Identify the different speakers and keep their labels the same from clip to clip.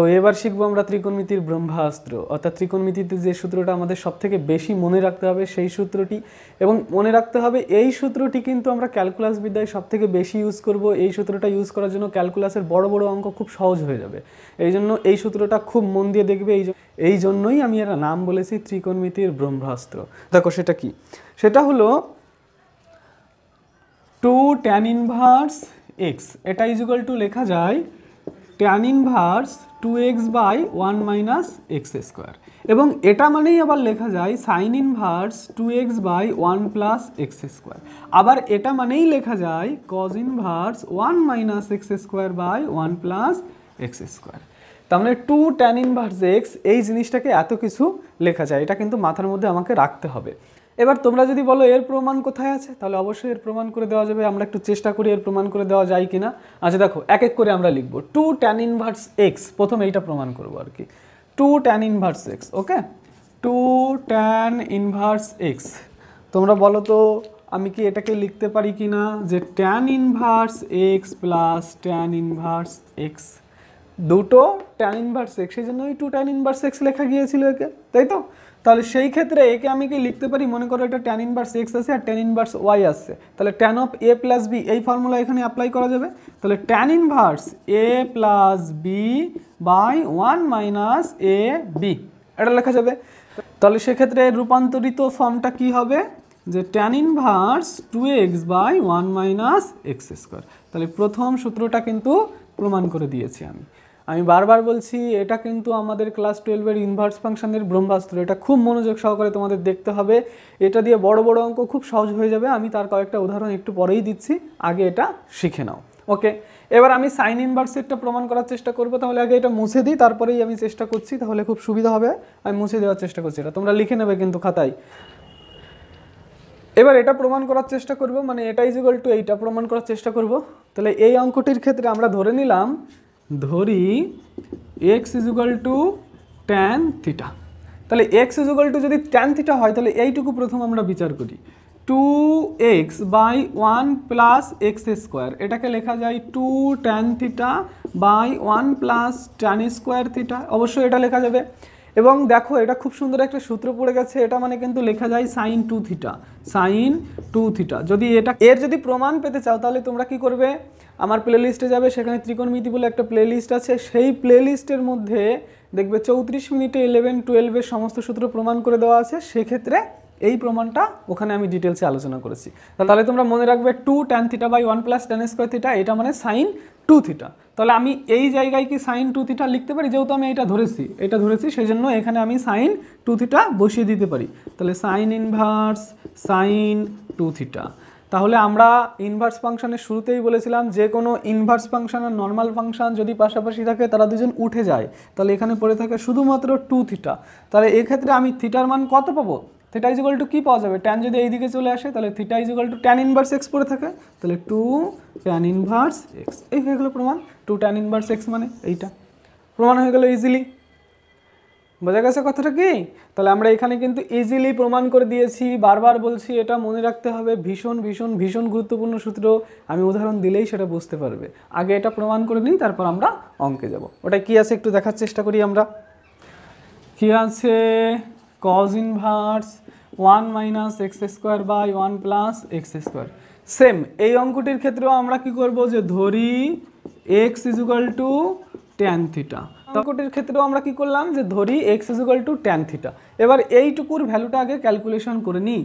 Speaker 1: তো এবার শিখবো আমরা ত্রিকোণমিতির ব্রহ্মাস্ত্র অর্থাৎ ত্রিকোণমিতিতে যে সূত্রটা আমাদের সবথেকে বেশি মনে রাখতে হবে সেই সূত্রটি এবং মনে রাখতে হবে এই সূত্রটি কিন্তু আমরা ক্যালকুলাস বিদ্যায় সবথেকে বেশি ইউজ করব এই সূত্রটা ইউজ করার জন্য ক্যালকুলাসের বড় বড় অঙ্ক খুব সহজ হয়ে যাবে এই জন্য এই সূত্রটা খুব মন দিয়ে দেখবে এই এই জন্যই আমি এর নাম বলেছি ত্রিকোণমিতির ব্রহ্মাস্ত্র দেখো সেটা কি সেটা হলো টু ট্যান ইনভার্স এক্স এটা ইজ টু লেখা যায় tan inverse two x by one minus x square এবং এটা মানেই আবার লেখা যায় sine inverse two x by one plus x square আবার এটা মানেই লেখা যায় cos inverse one minus x square by one plus x square তার মানে টু ট্যান ইনভার্স এক্স এই জিনিসটাকে এত কিছু লেখা যায় এটা কিন্তু মাথার মধ্যে আমাকে রাখতে হবে এবার তোমরা যদি বলো এর প্রমাণ কোথায় আছে তাহলে অবশ্যই এর প্রমাণ করে দেওয়া যাবে আমরা একটু চেষ্টা করি এর প্রমাণ করে দেওয়া যায় কিনা আচ্ছা দেখো এক এক করে আমরা লিখবো টু ট্যান ইনভার্স এক্স প্রথম এইটা প্রমাণ করবো আর কি two tan inverse x okay two tan inverse x তোমরা বলো তো আমি কি এটাকে লিখতে পারি কি না যে tan inverse x plus tan inverse x দুটো ট্যান ইনভার্স এক্স সেই জন্য ওই টু ট্যান ইনভার্স এক্স লেখা গিয়েছিল একে তাই তো তাহলে সেই ক্ষেত্রে একে আমি কি লিখতে পারি মনে করো এটা ট্যান ইনভার্স এক্স আছে আর ট্যান ইনভার্স ওয়াই আসছে তাহলে tan of A plus B এই ফর্মুলা এখানে অ্যাপ্লাই করা যাবে তাহলে tan inverse A plus B by one minus A B এটা লেখা যাবে তাহলে সেক্ষেত্রে রূপান্তরিত ফর্মটা কি হবে যে tan inverse two x by one minus x square তাহলে প্রথম সূত্রটা কিন্তু প্রমাণ করে দিয়েছি আমি আমি বারবার বলছি এটা কিন্তু আমাদের ক্লাস টুয়েলভের ইনভার্স ফাংশনের ব্রহ্মাস্ত্র এটা খুব মনোযোগ সহকারে তোমাদের দেখতে হবে এটা দিয়ে বড় বড় অঙ্ক খুব সহজ হয়ে যাবে আমি তার কয়েকটা উদাহরণ একটু পরেই দিচ্ছি আগে এটা শিখে নাও ওকে এবার আমি সাইন ইনভার্সেরটা প্রমাণ করার চেষ্টা করবো তাহলে আগে এটা মুছে দিই তারপরেই আমি চেষ্টা করছি তাহলে খুব সুবিধা হবে আমি মুছে দেওয়ার চেষ্টা করছি এটা তোমরা লিখে নেবে কিন্তু খাতায় এবার এটা প্রমাণ করার চেষ্টা করব মানে এটা ইজ টু এইটা প্রমাণ করার চেষ্টা করব তাহলে এই অঙ্কটির ক্ষেত্রে আমরা ধরে নিলাম ধরি x equal to tan theta তাহলে এক্স ইজুগাল টু যদি ট্যান থিটা হয় তাহলে এইটুকু প্রথম আমরা বিচার করি two x by one plus x square এটাকে লেখা যায় two tan theta by one plus tan square theta অবশ্যই এটা লেখা যাবে এবং দেখো এটা খুব সুন্দর একটা সূত্র পড়ে গেছে এটা মানে কিন্তু লেখা যায় sine two theta sine two theta যদি এটা এর যদি প্রমাণ পেতে চাও তাহলে তোমরা কি করবে আমার প্লেলিস্টে যাবে সেখানে ত্রিকোণমিতি বলে একটা প্লেলিস্ট আছে সেই প্লেলিস্টের মধ্যে দেখবে চৌত্রিশ মিনিটে ইলেভেন টুয়েলভের সমস্ত সূত্র প্রমাণ করে দেওয়া আছে সেক্ষেত্রে এই প্রমাণটা ওখানে আমি ডিটেলসে আলোচনা করেছি তাহলে তোমরা মনে রাখবে two tan theta by one plus tan square theta এটা মানে সাইন টু থিটা তাহলে আমি এই জায়গায় কি সাইন টু থিটা লিখতে পারি যেহেতু আমি এটা ধরেছি এটা ধরেছি সেই জন্য এখানে আমি সাইন টু থিটা বসিয়ে দিতে পারি তাহলে sine inverse sine two theta তাহলে আমরা ইনভার্স ফাংশনের শুরুতেই বলেছিলাম যে কোনো ইনভার্স ফাংশন আর নর্মাল ফাংশন যদি পাশাপাশি থাকে তারা দুজন উঠে যায় তাহলে এখানে পড়ে থাকে শুধুমাত্র টু থিটা তাহলে এক্ষেত্রে আমি থিটার মান কত পাবো থিটা ইজিকাল টু কী পাওয়া যাবে ট্যান যদি এই দিকে চলে আসে তাহলে theta equal to tan inverse x পড়ে থাকে তাহলে টু ট্যান ইনভার্স এক্স এই হয়ে গেলো প্রমাণ টু ট্যান ইনভার্স এক্স মানে এইটা প্রমাণ হয়ে গেল ইজিলি বোঝা গেছে কথাটা কি তাহলে আমরা এখানে কিন্তু ইজিলি প্রমাণ করে দিয়েছি বারবার বলছি এটা মনে রাখতে হবে ভীষণ ভীষণ ভীষণ গুরুত্বপূর্ণ সূত্র আমি উদাহরণ দিলেই সেটা বুঝতে পারবে আগে এটা প্রমাণ করে নিই তারপর আমরা অঙ্কে যাব ওটা কি আছে একটু দেখার চেষ্টা করি আমরা কী আছে cos inverse 1 minus x square by 1 plus x square same এই অঙ্কটির ক্ষেত্রেও আমরা কি করব যে ধরি x is equal to tan theta অঙ্কটির ক্ষেত্রেও আমরা কি করলাম যে ধরি x is equal to tan theta এবার এইটুকুর ভ্যালুটা আগে ক্যালকুলেশন করে নিই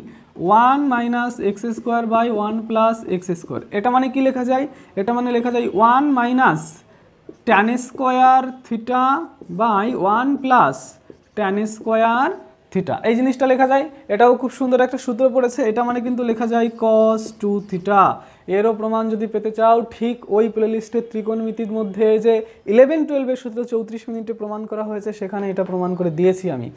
Speaker 1: 1 minus x square by 1 plus x square এটা মানে কি লেখা যায় এটা মানে লেখা যায় 1 minus tan square theta by 1 plus tan square theta এই জিনিসটা লেখা যায় এটাও খুব সুন্দর একটা সূত্র পড়েছে এটা মানে কিন্তু লেখা যায় কস টু থিটা এরও প্রমাণ যদি পেতে চাও ঠিক ওই প্লেলিস্টের ত্রিকোণমিতির মধ্যে যে ইলেভেন টুয়েলভের সূত্র চৌত্রিশ মিনিটে প্রমাণ করা হয়েছে সেখানে এটা প্রমাণ করে দিয়েছি আমি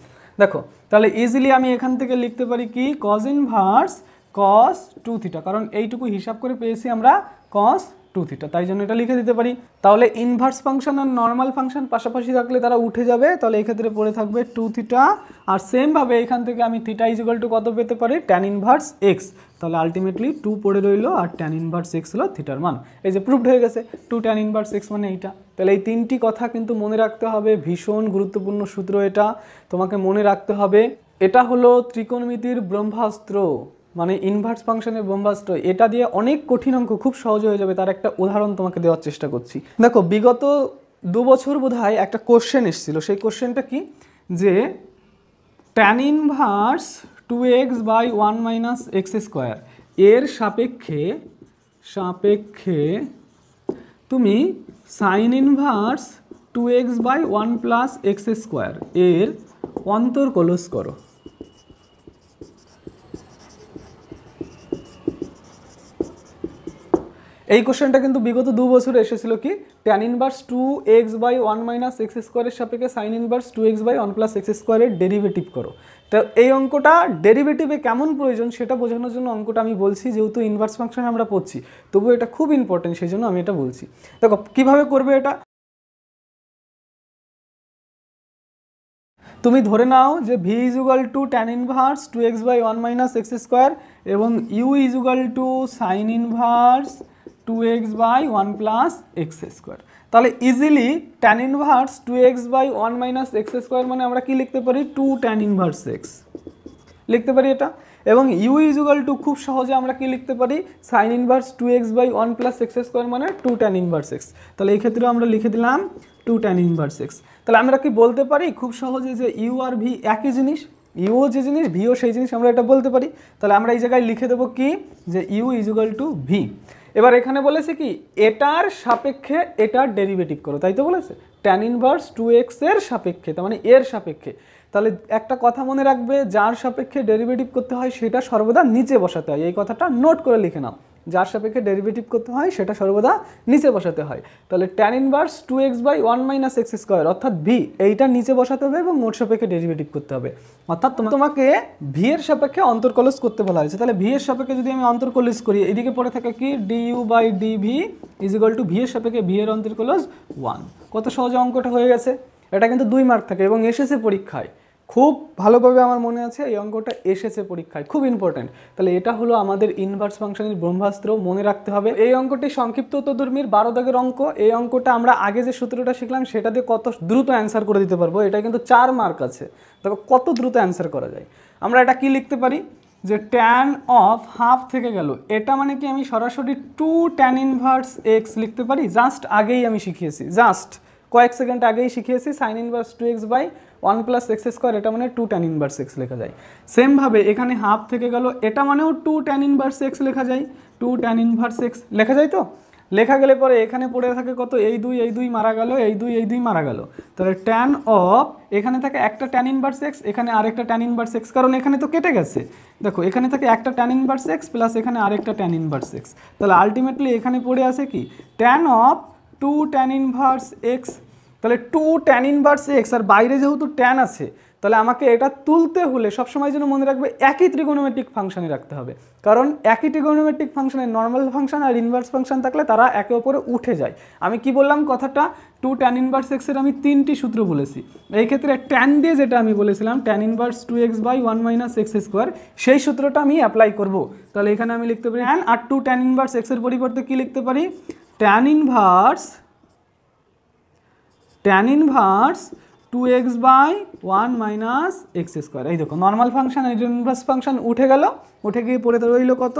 Speaker 1: দেখো তাহলে ইজিলি আমি এখান থেকে লিখতে পারি কি cos inverse cos two theta কারণ এইটুকু হিসাব করে পেয়েছি আমরা কস টু থিটা তাই জন্য এটা লিখে দিতে পারি তাহলে ইনভার্স ফাংশন আর নর্মাল ফাংশন পাশাপাশি থাকলে তারা উঠে যাবে তাহলে এক্ষেত্রে পড়ে থাকবে টু থিটা আর সেমভাবে এখান থেকে আমি থিটা ইজিক্যাল টু কত পেতে পারি ট্যান ইনভার্স এক্স তাহলে আলটিমেটলি টু পড়ে রইলো আর ট্যান ইনভার্স এক্স হলো থিটার মান এই যে প্রুভড হয়ে গেছে টু ট্যান ইনভার্স এক্স মানে এইটা তাহলে এই তিনটি কথা কিন্তু মনে রাখতে হবে ভীষণ গুরুত্বপূর্ণ সূত্র এটা তোমাকে মনে রাখতে হবে এটা হলো ত্রিকোণমিতির ব্রহ্মাস্ত্র মানে ইনভার্স ফাংশনের বোম্বাস্ট এটা দিয়ে অনেক কঠিন অঙ্ক খুব সহজ হয়ে যাবে তার একটা উদাহরণ তোমাকে দেওয়ার চেষ্টা করছি দেখো বিগত দু বছর বোধ একটা কোশ্চেন এসেছিল সেই কোশ্চেনটা কি যে tan inverse two x by one minus x square এর সাপেক্ষে সাপেক্ষে তুমি sine inverse two x by one plus x square এর অন্তর্কলস করো এই কোশ্চেনটা কিন্তু বিগত দু বছরে এসেছিল কি tan inverse two x by one minus x স্কোয়ারের সাপেক্ষে sine inverse two x by one plus x স্কোয়ারের ডেরিভেটিভ করো তো এই অঙ্কটা ডেরিভেটিভে কেমন প্রয়োজন সেটা বোঝানোর জন্য অঙ্কটা আমি বলছি যেহেতু ইনভার্স ফাংশন আমরা পড়ছি তবুও এটা খুব ইম্পর্টেন্ট সেই জন্য আমি এটা বলছি দেখো কীভাবে করবে এটা তুমি ধরে নাও যে v equal to tan inverse two x by one minus x square এবং u equal to sine inverse two x by one plus x square তাহলে easily tan inverse two x by one minus x square মানে আমরা কি লিখতে পারি two tan inverse x লিখতে পারি এটা এবং ইউ ইজুগাল টু খুব সহজে আমরা কি লিখতে পারি sine inverse two x by one plus x square মানে টু ট্যান ইনভার্স এক্স তাহলে এই ক্ষেত্রেও আমরা লিখে দিলাম টু ট্যান ইনভার্স এক্স তাহলে আমরা কি বলতে পারি খুব সহজে যে ইউ আর ভি একই জিনিস ইউও যে জিনিস ভিও সেই জিনিস আমরা এটা বলতে পারি তাহলে আমরা এই জায়গায় লিখে দেবো কি যে ইউ ইজুগাল টু ভি এবার এখানে বলেছে কি এটার সাপেক্ষে এটার ডেরিভেটিভ করো তাই তো বলেছে ট্যান ইনভার্স টু এক্স এর সাপেক্ষে তার মানে এর সাপেক্ষে তাহলে একটা কথা মনে রাখবে যার সাপেক্ষে ডেরিভেটিভ করতে হয় সেটা সর্বদা নিচে বসাতে হয় এই কথাটা নোট করে লিখে নাও যার সাপেক্ষে ডেরিভেটিভ করতে হয় সেটা সর্বদা নিচে বসাতে হয় তাহলে tan inverse two x by one minus x square অর্থাৎ ভি এইটা নিচে বসাতে হবে এবং মোট সাপেক্ষে ডেরিভেটিভ করতে হবে অর্থাৎ তোমাকে ভি এর সাপেক্ষে অন্তর্কলস করতে বলা হয়েছে তাহলে ভি এর সাপেক্ষে যদি আমি অন্তর্কলস করি এদিকে পড়ে থাকে কি d u by d v is equal to v এর সাপেক্ষে ভি এর অন্তর্কলস ওয়ান কত সহজে অঙ্কটা হয়ে গেছে এটা কিন্তু দুই মার্ক থাকে এবং এসেছে পরীক্ষায় খুব ভালোভাবে আমার মনে আছে এই অঙ্কটা এসেছে পরীক্ষায় খুব ইম্পর্ট্যান্ট তাহলে এটা হলো আমাদের ইনভার্স ফাংশনের ব্রহ্মাস্ত্র মনে রাখতে হবে এই অঙ্কটি সংক্ষিপ্ত উত্তরধর্মীর বারো দাগের অঙ্ক এই অঙ্কটা আমরা আগে যে সূত্রটা শিখলাম সেটা দিয়ে কত দ্রুত অ্যান্সার করে দিতে পারবো এটা কিন্তু চার মার্ক আছে দেখো কত দ্রুত অ্যান্সার করা যায় আমরা এটা কি লিখতে পারি যে ট্যান অফ হাফ থেকে গেল এটা মানে কি আমি সরাসরি টু ট্যান ইনভার্স এক্স লিখতে পারি জাস্ট আগেই আমি শিখিয়েছি জাস্ট কয়েক সেকেন্ড আগেই শিখিয়েছি sine inverse two x by one plus x square এটা মানে টু ট্যান ইনভার্স এক্স লেখা যায় সেমভাবে এখানে হাফ থেকে গেল এটা মানেও টু ট্যান ইনভার্স এক্স লেখা যায় টু ট্যান ইনভার্স এক্স লেখা যায় তো লেখা গেলে পরে এখানে পড়ে থাকে কত এই দুই এই দুই মারা গেল এই দুই এই দুই মারা গেল তাহলে ট্যান অফ এখানে থাকে একটা ট্যান ইনভার্স এক্স এখানে আরেকটা ট্যান ইনভার্স এক্স কারণ এখানে তো কেটে গেছে দেখো এখানে থাকে একটা ট্যান ইনভার্স এক্স প্লাস এখানে আরেকটা ট্যান ইনভার্স এক্স তাহলে আলটিমেটলি এখানে পড়ে আছে কি tan of two tan inverse x তাহলে টু ট্যান ইনভার্স এক্স আর বাইরে যেহেতু ট্যান আছে তাহলে আমাকে এটা তুলতে হলে সবসময় যেন মনে রাখবে একই ত্রিগোনোমেট্রিক ফাংশানে রাখতে হবে কারণ একই ত্রিগোনোমেট্রিক ফাংশানে নর্মাল ফাংশান আর ইনভার্স ফাংশান থাকলে তারা একে অপরে উঠে যায় আমি কি বললাম কথাটা টু ট্যান ইনভার্স এক্সের আমি তিনটি সূত্র বলেছি এই ক্ষেত্রে ট্যান দিয়ে যেটা আমি বলেছিলাম tan inverse two x by one minus x square সেই সূত্রটা আমি অ্যাপ্লাই করব তাহলে এখানে আমি লিখতে পারি ট্যান আর টু ট্যান ইনভার্স এক্সের পরিবর্তে কি লিখতে পারি tan inverse tan inverse two x by one minus x square এই দেখো নর্মাল ফাংশান ইনভার্স ফাংশন উঠে গেল উঠে গিয়ে পড়ে রইল কত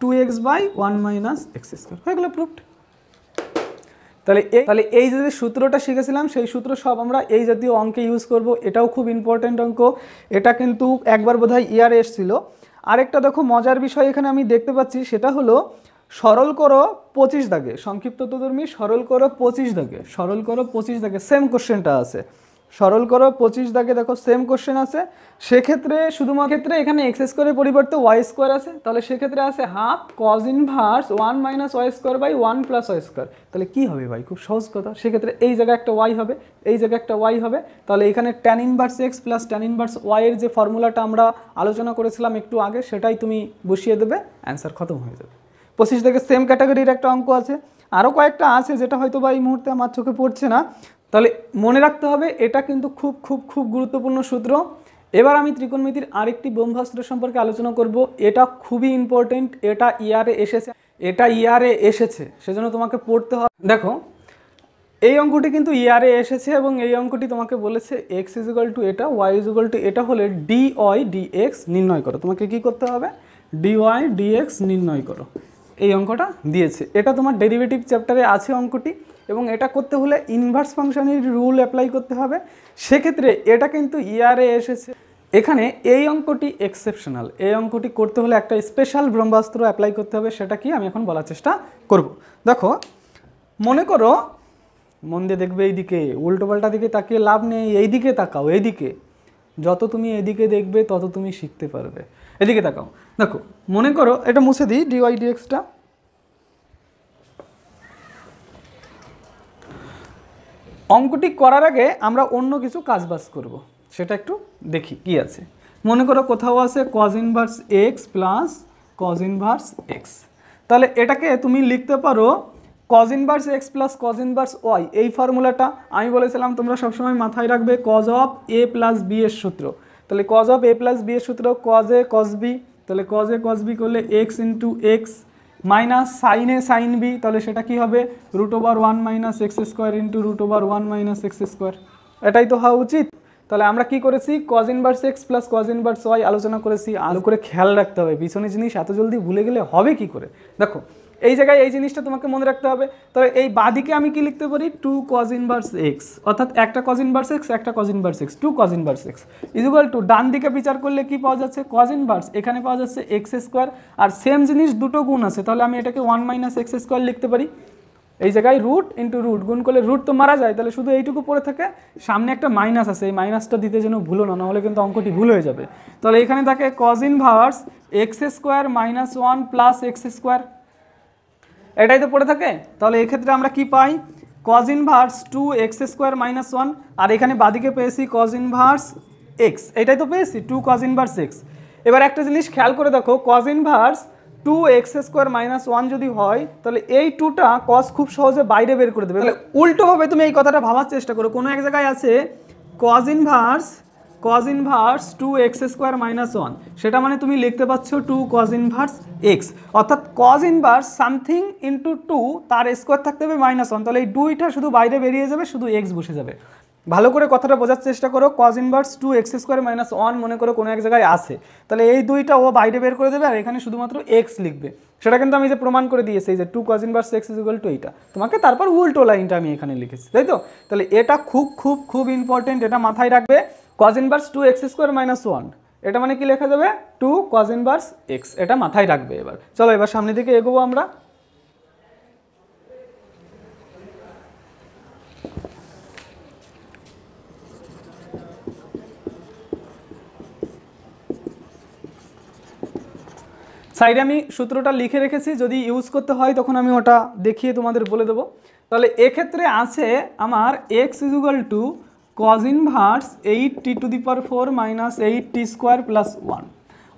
Speaker 1: two x by one minus x square হয়ে গেলো প্রুফড তাহলে এই তাহলে এই যে সূত্রটা শিখেছিলাম সেই সূত্র সব আমরা এই জাতীয় অঙ্কে ইউজ করব এটাও খুব ইম্পর্ট্যান্ট অঙ্ক এটা কিন্তু একবার বোধহয় ইয়ারে এসছিলো আরেকটা দেখো মজার বিষয় এখানে আমি দেখতে পাচ্ছি সেটা হলো সরল করো পঁচিশ দাগে সংক্ষিপ্ত তদর্মী সরল করো পঁচিশ দাগে সরল করো পঁচিশ দাগে সেম কোশ্চেনটা আছে সরল করো পঁচিশ দাগে দেখো সেম কোশ্চেন আছে সেক্ষেত্রে শুধুমাত্র ক্ষেত্রে এখানে এক্স স্কোয়ারের পরিবর্তে ওয়াই স্কোয়ার আছে তাহলে সেক্ষেত্রে আছে half cos inverse one minus y square by one plus y square তাহলে কী হবে ভাই খুব সহজ কথা সেক্ষেত্রে এই জায়গায় একটা ওয়াই হবে এই জায়গায় একটা ওয়াই হবে তাহলে এখানে tan inverse x plus tan inverse ওয়াইয়ের যে ফর্মুলাটা আমরা আলোচনা করেছিলাম একটু আগে সেটাই তুমি বসিয়ে দেবে অ্যান্সার খতম হয়ে যাবে পঁচিশ থেকে সেম ক্যাটাগরির একটা অঙ্ক আছে আরও কয়েকটা আছে যেটা হয়তো বা এই মুহূর্তে আমার চোখে পড়ছে না তাহলে মনে রাখতে হবে এটা কিন্তু খুব খুব খুব গুরুত্বপূর্ণ সূত্র এবার আমি ত্রিকোণমিতির আরেকটি ব্রহ্মাস্ত্র সম্পর্কে আলোচনা করব এটা খুবই ইম্পর্টেন্ট এটা ইয়ারে এসেছে এটা ইয়ারে এসেছে সেজন্য তোমাকে পড়তে হবে দেখো এই অঙ্কটি কিন্তু ইয়ারে এসেছে এবং এই অঙ্কটি তোমাকে বলেছে এক্স ইজুগাল টু এটা ওয়াই ইজুগাল টু এটা হলে ডি ওয়াই ডি এক্স নির্ণয় করো তোমাকে কি করতে হবে ডি ওয়াই ডি এক্স নির্ণয় করো এই অঙ্কটা দিয়েছে এটা তোমার ডেরিভেটিভ চ্যাপ্টারে আছে অঙ্কটি এবং এটা করতে হলে ইনভার্স ফাংশনের রুল অ্যাপ্লাই করতে হবে সেক্ষেত্রে এটা কিন্তু ইয়ারে এসেছে এখানে এই অঙ্কটি এক্সেপশনাল এই অঙ্কটি করতে হলে একটা স্পেশাল ব্রহ্মাস্ত্র অ্যাপ্লাই করতে হবে সেটা কি আমি এখন বলার চেষ্টা করব দেখো মনে করো মন দিয়ে দেখবে এইদিকে উল্টো পাল্টা দিকে তাকিয়ে লাভ নেই এইদিকে তাকাও এইদিকে যত তুমি এদিকে দেখবে তত তুমি শিখতে পারবে এদিকে তাকাও দেখো মনে করো এটা মুছে দিই ডিওয়াই ডিএক্সটা অঙ্কটি করার আগে আমরা অন্য কিছু কাজবাজ করব। সেটা একটু দেখি কি আছে মনে করো কোথাও আছে cos inverse x plus cos inverse x তাহলে এটাকে তুমি লিখতে পারো cos inverse x plus cos inverse y এই ফর্মুলাটা আমি বলেছিলাম তোমরা সবসময় মাথায় রাখবে cos of A plus B এর সূত্র তাহলে cos of A plus B এর সূত্র কজ এ কজ বি তাহলে কজ এ কজ বি করলে x into x minus sine A sine B তাহলে সেটা কি হবে root over one minus x square into root over one minus x square এটাই তো হওয়া উচিত তাহলে আমরা কি করেছি cos inverse x plus cos inverse y আলোচনা করেছি আলো করে খেয়াল রাখতে হবে পিছনে জিনিস এত জলদি ভুলে গেলে হবে কি করে দেখো এই জায়গায় এই জিনিসটা তোমাকে মনে রাখতে হবে তবে এই বাদিকে আমি কি লিখতে পারি টু কজ ইনভার্স এক্স অর্থাৎ একটা কজ ইনভার্স এক্স একটা cos inverse x two cos inverse x equal to ডান দিকে বিচার করলে কি পাওয়া যাচ্ছে কজ ইনভার্স এখানে পাওয়া যাচ্ছে এক্স স্কোয়ার আর সেম জিনিস দুটো গুণ আছে তাহলে আমি এটাকে ওয়ান মাইনাস এক্স স্কোয়ার লিখতে পারি এই জায়গায় রুট ইন্টু রুট গুণ করলে রুট তো মারা যায় তাহলে শুধু এইটুকু পরে থাকে সামনে একটা মাইনাস আছে এই মাইনাসটা দিতে যেন ভুলো না নাহলে কিন্তু অঙ্কটি ভুল হয়ে যাবে তাহলে এখানে থাকে cos inverse x square minus one plus x square এটাই তো পড়ে থাকে তাহলে এক্ষেত্রে আমরা কি পাই cos inverse two x square minus one আর এখানে বাদিকে পেয়েছি কজ ইনভার্স এক্স এটাই তো পেয়েছি টু কজ ইনভার্স এক্স এবার একটা জিনিস খেয়াল করে দেখো cos inverse two x square minus one যদি হয় তাহলে এই টুটা কস খুব সহজে বাইরে বের করে দেবে তাহলে উল্টোভাবে তুমি এই কথাটা ভাবার চেষ্টা করো কোনো এক জায়গায় আছে cos inverse cos inverse two x square minus one সেটা মানে তুমি লিখতে পারছো টু কজ ইনভার্স এক্স অর্থাৎ cos inverse something into two তার স্কোয়ার থাকতে হবে মাইনাস ওয়ান তাহলে এই দুইটা শুধু বাইরে বেরিয়ে যাবে শুধু এক্স বসে যাবে ভালো করে কথাটা বোঝার চেষ্টা করো cos inverse two x square minus one মনে করো কোনো এক জায়গায় আছে তাহলে এই দুইটা ও বাইরে বের করে দেবে আর এখানে শুধুমাত্র এক্স লিখবে সেটা কিন্তু আমি যে প্রমাণ করে দিয়েছি যে two cos inverse x is equal to এইটা তোমাকে তারপর উল্টো লাইনটা আমি এখানে লিখেছি তাই তো তাহলে এটা খুব খুব খুব ইম্পর্টেন্ট এটা মাথায় রাখবে cos inverse two x square minus one এটা মানে কি লেখা যাবে টু কজ ইনভার্স এক্স এটা মাথায় রাখবে এবার চলো এবার সামনের দিকে এগোবো আমরা সাইডে আমি সূত্রটা লিখে রেখেছি যদি ইউজ করতে হয় তখন আমি ওটা দেখিয়ে তোমাদের বলে দেবো তাহলে এক্ষেত্রে আছে আমার x equal to cos inverse eight t to the power four minus eight t square plus one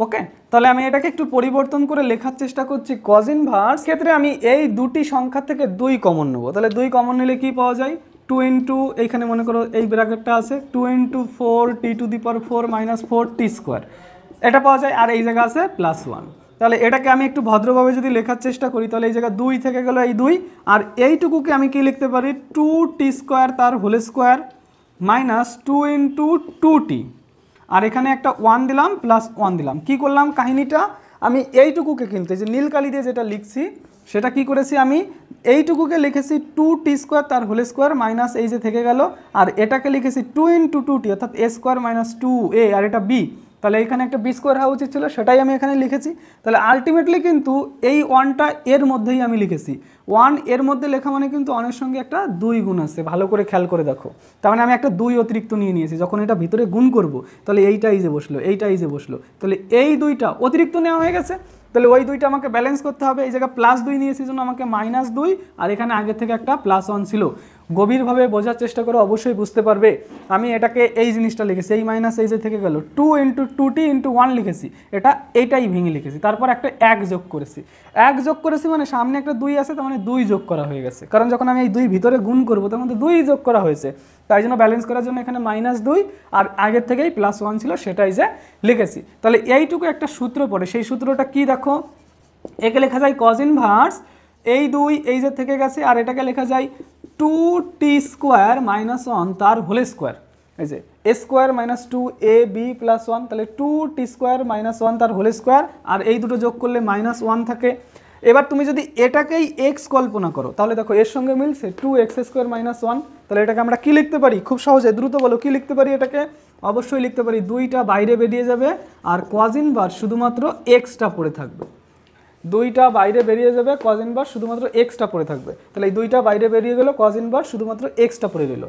Speaker 1: okay তাহলে আমি এটাকে একটু পরিবর্তন করে লেখার চেষ্টা করছি কজ ইনভার্স ক্ষেত্রে আমি এই দুটি সংখ্যা থেকে দুই কমন নেবো তাহলে দুই কমন নিলে কি পাওয়া যায় টু ইন্টু এইখানে মনে করো এই ব্র্যাকেটটা আছে two into four t to the power four minus four t square এটা পাওয়া যায় আর এই জায়গা আছে প্লাস ওয়ান তাহলে এটাকে আমি একটু ভদ্রভাবে যদি লেখার চেষ্টা করি তাহলে এই জায়গা দুই থেকে গেল এই দুই আর এইটুকুকে আমি কি লিখতে পারি টু টি স্কোয়ার তার whole square minus two into two t আর এখানে একটা ওয়ান দিলাম প্লাস ওয়ান দিলাম কি করলাম কাহিনীটা আমি এইটুকুকে কিন্তু যে নীলকালি দিয়ে যেটা লিখছি সেটা কি করেছি আমি এইটুকুকে লিখেছি টু টি স্কোয়ার তার হোল স্কোয়ার মাইনাস এই যে থেকে গেল আর এটাকে লিখেছি টু ইন্টু টু টি অর্থাৎ a square minus two a আর এটা বি তাহলে এখানে একটা বি স্কোয়ার হওয়া উচিত ছিল সেটাই আমি এখানে লিখেছি তাহলে আলটিমেটলি কিন্তু এই ওয়ানটা এর মধ্যেই আমি লিখেছি ওয়ান এর মধ্যে লেখা মানে কিন্তু অনেক সঙ্গে একটা দুই গুণ আছে ভালো করে খেয়াল করে দেখো তার মানে আমি একটা দুই অতিরিক্ত নিয়ে নিয়েছি যখন এটা ভিতরে গুণ করব তাহলে এইটাই যে বসলো এইটাই যে বসলো তাহলে এই দুইটা অতিরিক্ত নেওয়া হয়ে গেছে তাহলে ওই দুইটা আমাকে ব্যালেন্স করতে হবে এই জায়গায় প্লাস দুই নিয়েছি জন্য আমাকে মাইনাস দুই আর এখানে আগে থেকে একটা প্লাস ওয়ান ছিল গভীরভাবে বোঝার চেষ্টা করো অবশ্যই বুঝতে পারবে আমি এটাকে এই জিনিসটা লিখেছি এই মাইনাস এই যে থেকে গেল two into two t into one লিখেছি এটা এটাই ভেঙে লিখেছি তারপর একটা এক যোগ করেছি এক যোগ করেছি মানে সামনে একটা দুই আছে তার মানে দুই যোগ করা হয়ে গেছে কারণ যখন আমি এই দুই ভিতরে গুণ করবো তখন তো দুই যোগ করা হয়েছে তাই জন্য ব্যালেন্স করার জন্য এখানে মাইনাস দুই আর আগের থেকেই প্লাস ওয়ান ছিল সেটাই যে লিখেছি তাহলে এইটুকু একটা সূত্র পড়ে সেই সূত্রটা কি দেখো একে লেখা যায় কজ ইনভার্স এই দুই এই যে থেকে গেছে আর এটাকে লেখা যায় two t square minus one তার হোল স্কোয়ার এই যে a square minus two a b plus one তাহলে two t square minus one তার হোল স্কোয়ার আর এই দুটো যোগ করলে মাইনাস ওয়ান থাকে এবার তুমি যদি এটাকেই এক্স কল্পনা করো তাহলে দেখো এর সঙ্গে মিলছে two x square minus one তাহলে এটাকে আমরা কী লিখতে পারি খুব সহজে দ্রুত বলো কী লিখতে পারি এটাকে অবশ্যই লিখতে পারি দুইটা বাইরে বেরিয়ে যাবে আর কজ বার শুধুমাত্র এক্সটা পড়ে থাকবে দুইটা বাইরে বেরিয়ে যাবে কজ ইনভার্স শুধুমাত্র এক্সটা পড়ে থাকবে তাহলে এই দুইটা বাইরে বেরিয়ে গেল কজ ইনভার্স শুধুমাত্র এক্সটা পড়ে রইল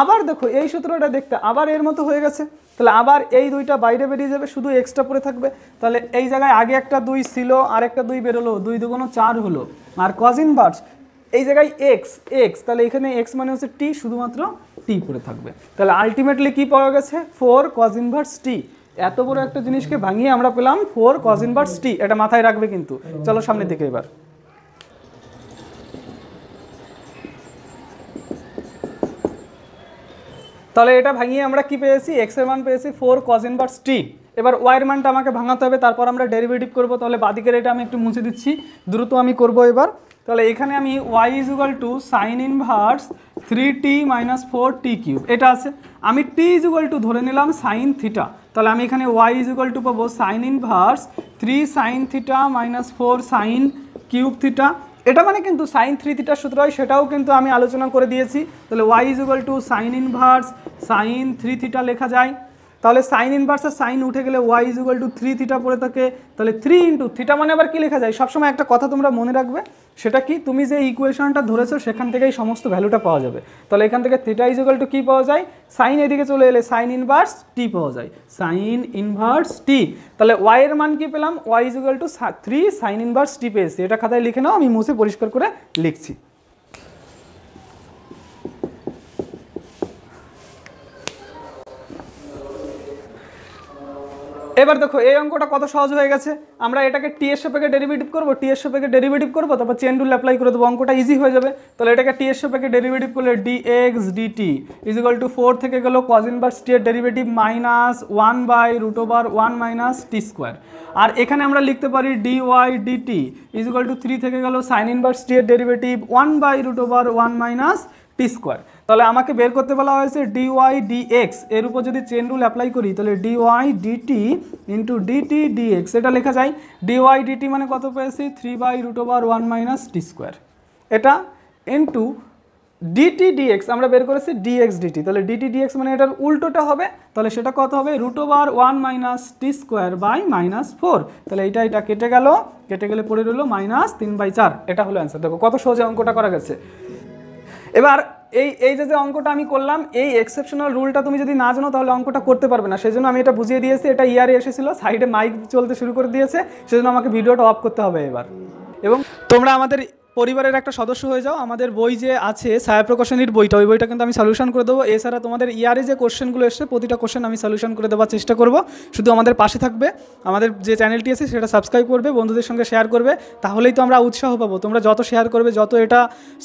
Speaker 1: আবার দেখো এই সূত্রটা দেখতে আবার এর মতো হয়ে গেছে তাহলে আবার এই দুইটা বাইরে বেরিয়ে যাবে শুধু এক্সট্রা পড়ে থাকবে তাহলে এই জায়গায় আগে একটা দুই ছিল আর একটা দুই বেরোলো দুই দুগুনো চার হলো আর কজ ইনভার্স এই জায়গায় এক্স এক্স তাহলে এখানে এক্স মানে হচ্ছে টি শুধুমাত্র টি পড়ে থাকবে তাহলে আলটিমেটলি কি পাওয়া গেছে ফোর কজ ইনভার্স টি এত বড় একটা জিনিসকে ভাঙিয়ে আমরা পেলাম ফোর কজ ইনভার্স টি এটা মাথায় রাখবে কিন্তু চলো সামনের দিকে এবার তাহলে এটা ভাঙিয়ে আমরা কি পেয়েছি এক্স এর মান পেয়েছি ফোর কজ ইনভার্স টি এবার ওয়াইয়ের মানটা আমাকে ভাঙাতে হবে তারপর আমরা ডেরিভেটিভ করবো তাহলে বাদিকের এটা আমি একটু মুছে দিচ্ছি দ্রুত আমি করব এবার তাহলে এখানে আমি y is equal to sine inverse three t minus four t cube এটা আছে আমি টি ইজ ইকুয়াল টু ধরে নিলাম সাইন থিটা তাহলে আমি এখানে ওয়াই ইজ ইকুয়াল টু পাবো sine inverse three sine theta minus four sine cube theta এটা মানে কিন্তু সাইন থ্রি থিটার সূত্র হয় সেটাও কিন্তু আমি আলোচনা করে দিয়েছি তাহলে y is equal to sine inverse sine three theta লেখা যায় তাহলে সাইন ইনভার্সের সাইন উঠে গেলে y is equal to three theta পড়ে থাকে তাহলে থ্রি ইন্টু থিটা মানে আবার কী লেখা যায় সবসময় একটা কথা তোমরা মনে রাখবে সেটা কি তুমি যে ইকুয়েশনটা ধরেছো সেখান থেকেই সমস্ত ভ্যালুটা পাওয়া যাবে তাহলে এখান থেকে থিটা ইজ ইকুয়াল টু কী পাওয়া যায় সাইন এদিকে চলে এলে সাইন ইনভার্স টি পাওয়া যায় সাইন ইনভার্স টি তাহলে ওয়াই এর মান কি পেলাম y is equal to three sine inverse t পেয়েছি এটা খাতায় লিখে নাও আমি মুছে পরিষ্কার করে লিখছি এবার দেখো এই অঙ্কটা কত সহজ হয়ে গেছে আমরা এটাকে টি এর সাপেক্ষে ডেরিভেটিভ করবো টি এর সাপেক্ষে ডেরিভেটিভ করবো তারপর চেন রুল অ্যাপ্লাই করে দেবো অঙ্কটা ইজি হয়ে যাবে তাহলে এটাকে টি এর সাপেক্ষে ডেরিভেটিভ করলে d x d t equal to four থেকে গেলো কজ ইনভার্স টি এর derivative minus one by root over one minus t square আর এখানে আমরা লিখতে পারি d y d t equal to three থেকে গেলো সাইন ইনভার্স টি এর derivative one by root over one minus t square তাহলে আমাকে বের করতে বলা হয়েছে ডিওয়াই ডিএক্স এর উপর যদি চেন রুল অ্যাপ্লাই করি তাহলে d y d t into d t d x এটা লেখা যায় ডিওয়াই ডিটি মানে কত পেয়েছি three by root over one minus t square এটা ইন্টু ডিটি ডিএক্স আমরা বের করেছি ডিএক্স ডিটি তাহলে ডিটি ডিএক্স মানে এটার উল্টোটা হবে তাহলে সেটা কত হবে root over one minus t square by minus four তাহলে এটা এটা কেটে গেল কেটে গেলে পড়ে রইলো মাইনাস তিন বাই চার এটা হলো অ্যান্সার দেখো কত সহজে অঙ্কটা করা গেছে এবার এই এই যে যে অঙ্কটা আমি করলাম এই এক্সেপশনাল রুলটা তুমি যদি না জানো তাহলে অঙ্কটা করতে পারবে না সেজন্য আমি এটা বুঝিয়ে দিয়েছি এটা ইয়ারে এসেছিল সাইডে মাইক চলতে শুরু করে দিয়েছে সেজন্য আমাকে ভিডিওটা অফ করতে হবে এবার এবং তোমরা আমাদের পরিবারের একটা সদস্য হয়ে যাও আমাদের বই যে আছে ছায়া প্রকাশনীর বইটা ওই বইটা কিন্তু আমি সলিউশন করে দেবো এছাড়া তোমাদের ইয়ারে e যে কোশ্চেনগুলো এসছে প্রতিটা কোশ্চেন আমি সলিউশন করে দেওয়ার চেষ্টা করব শুধু আমাদের পাশে থাকবে আমাদের যে চ্যানেলটি আছে সেটা সাবস্ক্রাইব করবে বন্ধুদের সঙ্গে শেয়ার করবে তাহলেই তো আমরা উৎসাহ পাবো তোমরা যত শেয়ার করবে যত এটা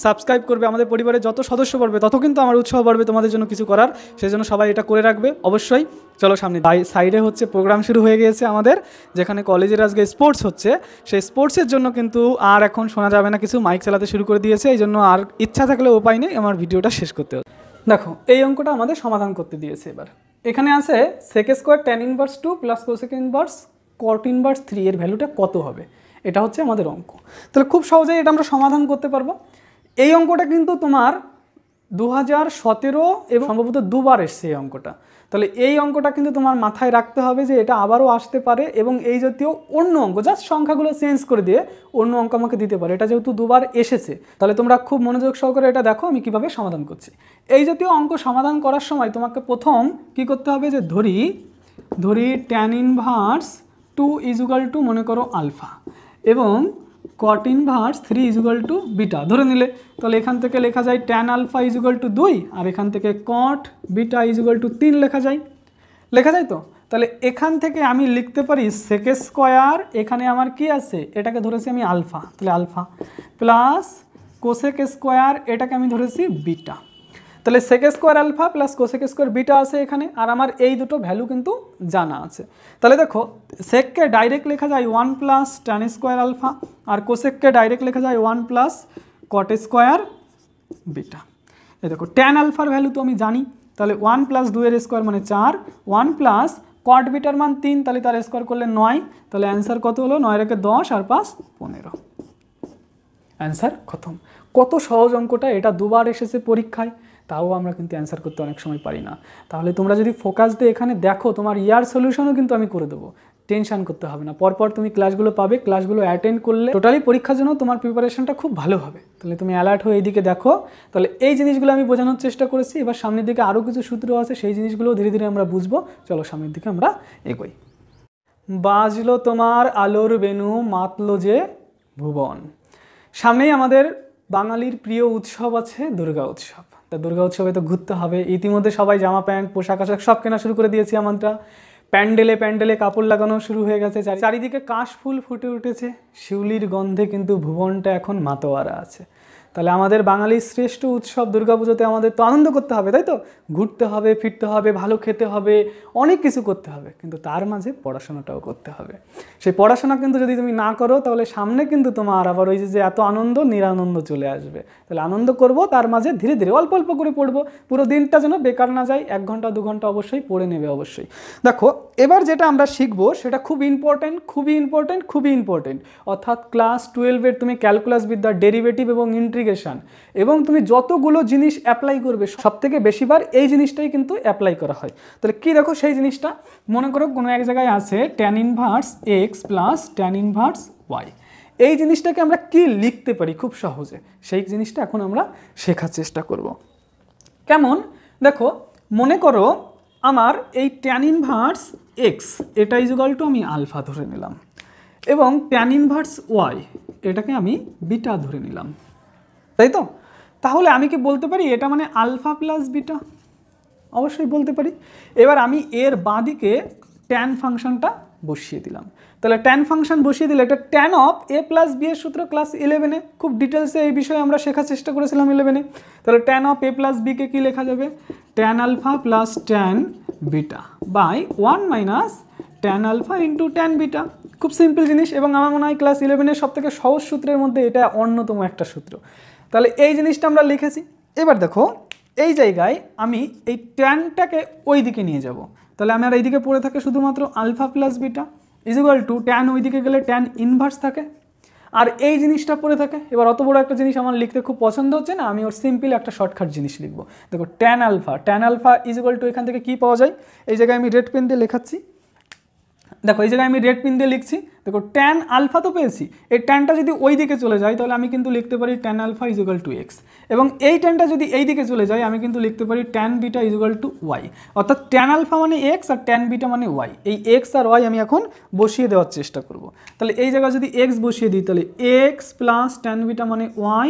Speaker 1: সাবস্ক্রাইব করবে আমাদের পরিবারের যত সদস্য পড়বে তত কিন্তু আমার উৎসাহ বাড়বে তোমাদের জন্য কিছু করার সেজন্য সবাই এটা করে রাখবে অবশ্যই চলো সামনে সাইডে হচ্ছে প্রোগ্রাম শুরু হয়ে গিয়েছে আমাদের যেখানে কলেজের আজকে স্পোর্টস হচ্ছে সেই স্পোর্টসের জন্য কিন্তু আর এখন শোনা যাবে না কিছু মাইক চালাতে শুরু করে দিয়েছে এই জন্য আর ইচ্ছা থাকলে উপায় নেই আমার ভিডিওটা শেষ করতে হবে দেখো এই অঙ্কটা আমাদের সমাধান করতে দিয়েছে এবার এখানে আছে sec square tan inverse two plus cosec inverse cot inverse three এর ভ্যালুটা কত হবে এটা হচ্ছে আমাদের অঙ্ক তাহলে খুব সহজেই এটা আমরা সমাধান করতে পারবো এই অঙ্কটা কিন্তু তোমার দু হাজার সতেরো এবং সম্ভবত দুবার এসছে এই অঙ্কটা তাহলে এই অঙ্কটা কিন্তু তোমার মাথায় রাখতে হবে যে এটা আবারও আসতে পারে এবং এই জাতীয় অন্য অঙ্ক জাস্ট সংখ্যাগুলো চেঞ্জ করে দিয়ে অন্য অঙ্ক আমাকে দিতে পারে এটা যেহেতু দুবার এসেছে তাহলে তোমরা খুব মনোযোগ সহকারে এটা দেখো আমি কিভাবে সমাধান করছি এই জাতীয় অঙ্ক সমাধান করার সময় তোমাকে প্রথম কি করতে হবে যে ধরি ধরি tan inverse two equal to মনে করো আলফা এবং cot inverse three equal to beta ধরে নিলে তাহলে এখান থেকে লেখা যায় ট্যান আলফা ইজুগল টু দুই আর এখান থেকে কট বিটা ইজুগাল টু তিন লেখা যায় লেখা যায় তো তাহলে এখান থেকে আমি লিখতে পারি সেকে স্কোয়ার এখানে আমার কি আছে এটাকে ধরেছি আমি আলফা তাহলে আলফা প্লাস কোসেক স্কোয়ার এটাকে আমি ধরেছি বিটা তাহলে sec square alpha plus cosec square beta আছে এখানে আর আমার এই দুটো ভ্যালু কিন্তু জানা আছে তাহলে দেখো সেককে ডাইরেক্ট লেখা যায় one plus tan square alpha আর কোসেককে ডাইরেক্ট লেখা যায় one plus cot square beta এই দেখো টেন আলফার ভ্যালু তো আমি জানি তাহলে ওয়ান প্লাস দুয়ের স্কোয়ার মানে চার ওয়ান প্লাস কট বিটার মান তিন তাহলে তার স্কোয়ার করলে নয় তাহলে অ্যান্সার কত হলো নয় রেখে দশ আর পাঁচ পনেরো অ্যান্সার খতম কত সহজ অঙ্কটা এটা দুবার এসেছে পরীক্ষায় তাও আমরা কিন্তু অ্যান্সার করতে অনেক সময় পারি না তাহলে তোমরা যদি ফোকাস দিয়ে এখানে দেখো তোমার ইয়ার e সলিউশনও কিন্তু আমি করে দেবো টেনশান করতে হবে না পরপর তুমি ক্লাসগুলো পাবে ক্লাসগুলো অ্যাটেন্ড করলে টোটালি পরীক্ষার জন্য তোমার প্রিপারেশনটা খুব ভালো হবে তাহলে তুমি অ্যালার্ট হয়ে এইদিকে দেখো তাহলে এই জিনিসগুলো আমি বোঝানোর চেষ্টা করেছি এবার সামনের দিকে আরও কিছু সূত্র আছে সেই জিনিসগুলো ধীরে ধীরে আমরা বুঝবো চলো সামনের দিকে আমরা এগোই বাজলো তোমার আলোর বেনু মাতল যে ভুবন সামনেই আমাদের বাঙালির প্রিয় উৎসব আছে দুর্গা উৎসব তা দুর্গা উৎসবে তো ঘুরতে হবে ইতিমধ্যে সবাই জামা প্যান্ট পোশাক আশাক সব কেনা শুরু করে দিয়েছি আমানটা প্যান্ডেলে প্যান্ডেলে কাপড় লাগানো শুরু হয়ে গেছে চারিদিকে কাশ ফুল ফুটে উঠেছে শিউলির গন্ধে কিন্তু ভুবনটা এখন মাতোয়ারা আছে তাহলে আমাদের বাঙালির শ্রেষ্ঠ উৎসব দুর্গাপুজোতে আমাদের তো আনন্দ করতে হবে তাই তো ঘুরতে হবে ফিরতে হবে ভালো খেতে হবে অনেক কিছু করতে হবে কিন্তু তার মাঝে পড়াশোনাটাও করতে হবে সেই পড়াশোনা কিন্তু যদি তুমি না করো তাহলে সামনে কিন্তু তোমার আবার ওই যে এত আনন্দ নিরানন্দ চলে আসবে তাহলে আনন্দ করব তার মাঝে ধীরে ধীরে অল্প অল্প করে পড়বো পুরো দিনটা যেন বেকার না যায় এক ঘন্টা দু ঘন্টা অবশ্যই পড়ে নেবে অবশ্যই দেখো এবার যেটা আমরা শিখবো সেটা খুব ইম্পর্টেন্ট খুবই ইম্পর্টেন্ট খুবই ইম্পর্টেন্ট অর্থাৎ ক্লাস টুয়েলভের তুমি ক্যালকুলাস বিদ্যার ডেরিভেটিভ এবং ইন্ট্রি অ্যাপ্লিকেশান এবং তুমি যতগুলো জিনিস অ্যাপ্লাই করবে সব থেকে বেশিবার এই জিনিসটাই কিন্তু অ্যাপ্লাই করা হয় তাহলে কী দেখো সেই জিনিসটা মনে করো কোনো এক জায়গায় আছে tan inverse x plus tan inverse y এই জিনিসটাকে আমরা কি লিখতে পারি খুব সহজে সেই জিনিসটা এখন আমরা শেখার চেষ্টা করব। কেমন দেখো মনে করো আমার এই ট্যান ইনভার্স এক্স এটা ইজুগাল টু আমি আলফা ধরে নিলাম এবং ট্যান ইনভার্স ওয়াই এটাকে আমি বিটা ধরে নিলাম তাই তো তাহলে আমি কি বলতে পারি এটা মানে আলফা প্লাস বিটা অবশ্যই বলতে পারি এবার আমি এর বাঁদিকে ট্যান ফাংশনটা বসিয়ে দিলাম তাহলে ট্যান ফাংশন বসিয়ে দিলে এটা tan of A plus B এর সূত্র ক্লাস ইলেভেনে খুব ডিটেলসে এই বিষয়ে আমরা শেখার চেষ্টা করেছিলাম ইলেভেনে তাহলে ট্যান অফ এ প্লাস বিকে কী লেখা যাবে tan alpha plus tan beta by one minus tan alpha into tan beta খুব সিম্পল জিনিস এবং আমার মনে হয় ক্লাস ইলেভেনের সব থেকে সহজ সূত্রের মধ্যে এটা অন্যতম একটা সূত্র তাহলে এই জিনিসটা আমরা লিখেছি এবার দেখো এই জায়গায় আমি এই ট্যানটাকে ওই দিকে নিয়ে যাব। তাহলে আমার এইদিকে পড়ে থাকে শুধুমাত্র alpha plus beta equal to tan ওই দিকে গেলে ট্যান ইনভার্স থাকে আর এই জিনিসটা পড়ে থাকে এবার অত বড় একটা জিনিস আমার লিখতে খুব পছন্দ হচ্ছে না আমি ওর সিম্পল একটা শর্টকাট জিনিস লিখবো দেখো tan alpha tan alpha equal to এখান থেকে কি পাওয়া যায় এই জায়গায় আমি রেড পেন দিয়ে লেখাচ্ছি দেখো এই জায়গায় আমি রেড পিন দিয়ে লিখছি দেখো ট্যান আলফা তো পেয়েছি এই ট্যানটা যদি ওই দিকে চলে যায় তাহলে আমি কিন্তু লিখতে পারি tan alpha equal to x এবং এই ট্যানটা যদি এই দিকে চলে যায় আমি কিন্তু লিখতে পারি tan beta equal to y অর্থাৎ ট্যান আলফা মানে এক্স আর ট্যান বিটা মানে ওয়াই এই এক্স আর ওয়াই আমি এখন বসিয়ে দেওয়ার চেষ্টা করব তাহলে এই জায়গায় যদি এক্স বসিয়ে দিই তাহলে এক্স প্লাস ট্যান বিটা মানে y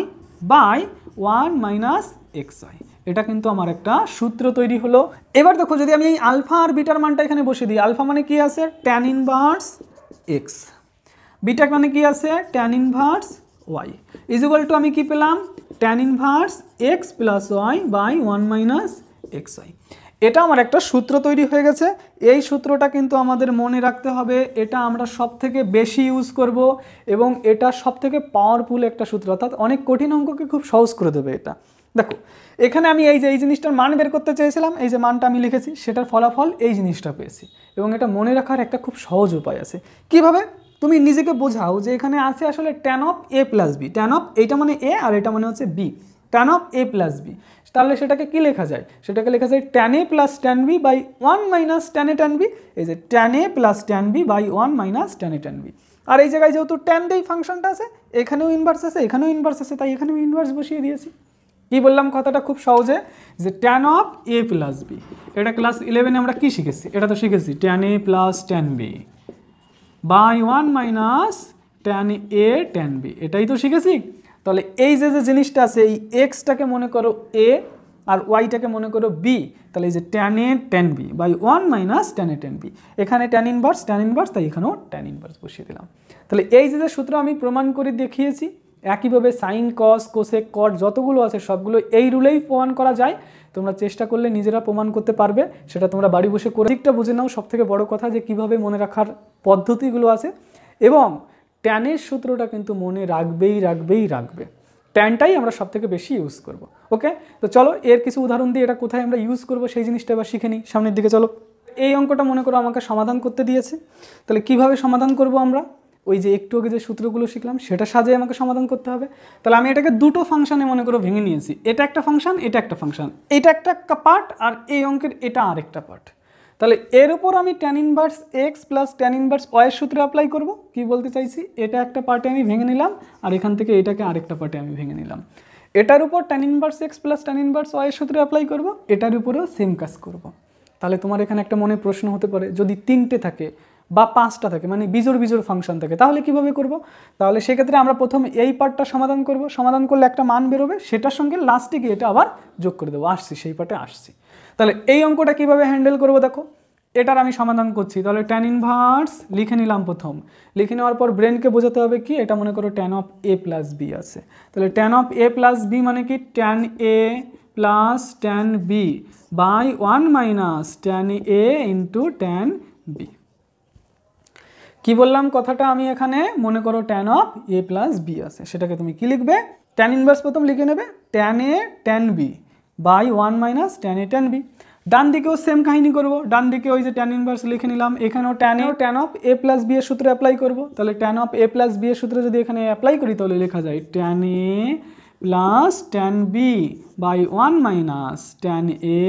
Speaker 1: by one minus x y এটা কিন্তু আমার একটা সূত্র তৈরি হলো এবার দেখো যদি আমি এই আলফা আর বিটার মানটা এখানে বসিয়ে দিই আলফা মানে কি আছে ট্যান ইনভার্স এক্স বিটা মানে কি আছে tan inverse y equal to আমি কি পেলাম tan inverse x plus y by one minus x y এটা আমার একটা সূত্র তৈরি হয়ে গেছে এই সূত্রটা কিন্তু আমাদের মনে রাখতে হবে এটা আমরা সব থেকে বেশি ইউজ করব এবং এটা সব থেকে পাওয়ারফুল একটা সূত্র অর্থাৎ অনেক কঠিন অঙ্ককে খুব সহজ করে দেবে এটা দেখো এখানে আমি এই যে এই জিনিসটার মান বের করতে চেয়েছিলাম এই যে মানটা আমি লিখেছি সেটার ফলাফল এই জিনিসটা পেয়েছি এবং এটা মনে রাখার একটা খুব সহজ উপায় আছে কিভাবে তুমি নিজেকে বোঝাও যে এখানে আছে আসলে tan of A plus b tan of এইটা মানে এ আর এটা মানে হচ্ছে b tan of A plus b তাহলে সেটাকে কি লেখা যায় সেটাকে লেখা যায় tan a plus tan b by one minus tan a tan b এই যে tan a plus tan b by one minus tan a tan b আর এই জায়গায় যেহেতু ট্যান দেই ফাংশনটা আছে এখানেও ইনভার্স আছে এখানেও ইনভার্স আছে তাই এখানেও ইনভার্স বসিয়ে দিয়েছি কি বললাম কথাটা খুব সহজে যে tan of A plus b এটা ক্লাস ইলেভেনে আমরা কি শিখেছি এটা তো শিখেছি tan a plus tan b by one minus tan a tan b এটাই তো শিখেছি তাহলে এই যে যে জিনিসটা আছে এই এক্সটাকে মনে করো এ আর ওয়াইটাকে মনে করো বি তাহলে এই যে tan a tan b by one minus tan a tan b এখানে ট্যান ইনভার্স ট্যান ইনভার্স তাই এখানেও ট্যান ইনভার্স বসিয়ে দিলাম তাহলে এই যে সূত্র আমি প্রমাণ করে দেখিয়েছি একইভাবে সাইন কস কোসেক কট যতগুলো আছে সবগুলো এই রুলেই প্রমাণ করা যায় তোমরা চেষ্টা করলে নিজেরা প্রমাণ করতে পারবে সেটা তোমরা বাড়ি বসে করে দিকটা বুঝে নাও সবথেকে বড় কথা যে কিভাবে মনে রাখার পদ্ধতিগুলো আছে এবং ট্যানের সূত্রটা কিন্তু মনে রাখবেই রাখবেই রাখবে ট্যানটাই আমরা সব থেকে বেশি ইউজ করব ওকে তো চলো এর কিছু উদাহরণ দিয়ে এটা কোথায় আমরা ইউজ করব সেই জিনিসটা এবার শিখে নিই সামনের দিকে চলো এই অঙ্কটা মনে করো আমাকে সমাধান করতে দিয়েছে তাহলে কিভাবে সমাধান করব আমরা ওই যে একটু আগে যে সূত্রগুলো শিখলাম সেটা সাজিয়ে আমাকে সমাধান করতে হবে তাহলে আমি এটাকে দুটো ফাংশানে মনে করে ভেঙে নিয়েছি এটা একটা ফাংশান এটা একটা ফাংশান এটা একটা পার্ট আর এই অঙ্কের এটা আরেকটা পার্ট তাহলে এর উপর আমি tan inverse x plus tan inverse ওয়ের সূত্রে অ্যাপ্লাই করব কি বলতে চাইছি এটা একটা পার্টে আমি ভেঙে নিলাম আর এখান থেকে এটাকে আরেকটা পার্টে আমি ভেঙে নিলাম এটার উপর tan inverse x plus tan inverse ওয়ের সূত্রে অ্যাপ্লাই করব এটার উপরেও সেম কাজ করব তাহলে তোমার এখানে একটা মনে প্রশ্ন হতে পারে যদি তিনটে থাকে বা পাঁচটা থাকে মানে বিজোর বিজোর ফাংশন থাকে তাহলে কিভাবে করব তাহলে সেক্ষেত্রে আমরা প্রথম এই পার্টটা সমাধান করব সমাধান করলে একটা মান বেরোবে সেটার সঙ্গে লাস্টে গিয়ে এটা আবার যোগ করে দেবো আসছি সেই পার্টে আসছি তাহলে এই অঙ্কটা কিভাবে হ্যান্ডেল করব দেখো এটার আমি সমাধান করছি তাহলে ট্যান ইনভার্স লিখে নিলাম প্রথম লিখে নেওয়ার পর ব্রেনকে বোঝাতে হবে কি এটা মনে করো tan of A plus b আছে তাহলে tan of A plus b মানে কি tan a plus tan b by one minus tan a into tan b কি বললাম কথাটা আমি এখানে মনে করো tan of A plus b আছে সেটাকে তুমি কি লিখবে ট্যান ইনভার্স প্রথম লিখে নেবে tan a tan b by one minus tan a tan b ডান দিকেও সেম কাহিনি করব ডান দিকে ওই যে ট্যান ইনভার্স লিখে নিলাম এখানেও ট্যানেও tan of A plus B এর সূত্রে অ্যাপ্লাই করবো তাহলে tan of A plus B এর সূত্রে যদি এখানে অ্যাপ্লাই করি তাহলে লেখা যায় tan a plus tan b by one minus tan a